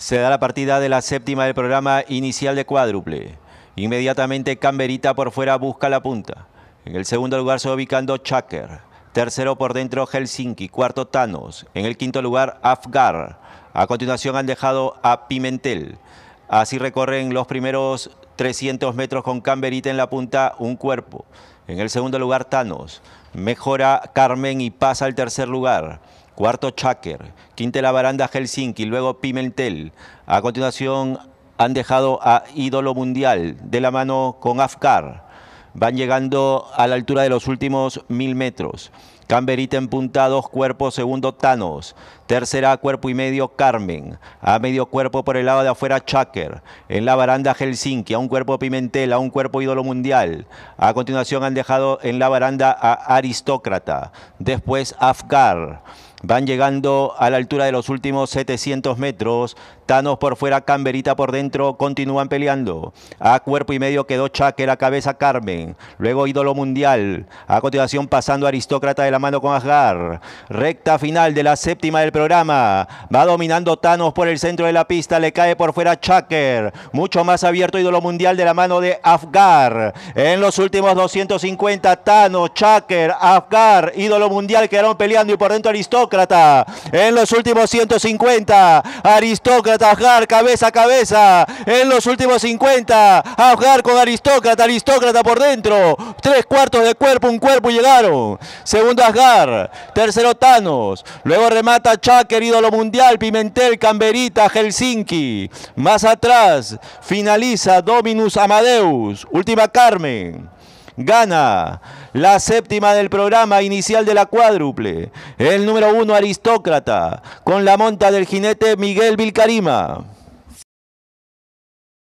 se da la partida de la séptima del programa inicial de cuádruple. Inmediatamente Camberita por fuera busca la punta. En el segundo lugar se va ubicando Chaker. Tercero por dentro Helsinki. Cuarto Thanos. En el quinto lugar Afgar. A continuación han dejado a Pimentel. Así recorren los primeros 300 metros con Camberita en la punta, un cuerpo. En el segundo lugar Thanos. Mejora Carmen y pasa al tercer lugar cuarto Chaker, quinta la baranda Helsinki, luego Pimentel. A continuación han dejado a ídolo mundial de la mano con Afkar. Van llegando a la altura de los últimos mil metros. Camberita en punta, dos cuerpos, segundo Thanos. Tercera, cuerpo y medio, Carmen. A medio cuerpo por el lado de afuera, Chaker, En la baranda, Helsinki. A un cuerpo, Pimentel. A un cuerpo, ídolo mundial. A continuación, han dejado en la baranda a Aristócrata. Después, Afkar, Van llegando a la altura de los últimos 700 metros. Thanos por fuera, Camberita por dentro. Continúan peleando. A cuerpo y medio quedó Chaque, la cabeza Carmen. Luego ídolo mundial. A continuación pasando Aristócrata de la mano con Afgar. Recta final de la séptima del programa. Va dominando Thanos por el centro de la pista. Le cae por fuera Chaker. Mucho más abierto ídolo mundial de la mano de Afgar. En los últimos 250, Thanos, Chaker, Afgar, ídolo mundial quedaron peleando y por dentro Aristócrata. Aristócrata. En los últimos 150. Aristócrata, Afgar, cabeza a cabeza. En los últimos 50. Afgar con Aristócrata. Aristócrata por dentro. Tres cuartos de cuerpo, un cuerpo llegaron. Segundo Asgar. Tercero Thanos. Luego remata querido lo mundial. Pimentel, Camberita, Helsinki. Más atrás. Finaliza Dominus Amadeus. Última Carmen gana. La séptima del programa inicial de la cuádruple. El número uno aristócrata con la monta del jinete Miguel Vilcarima.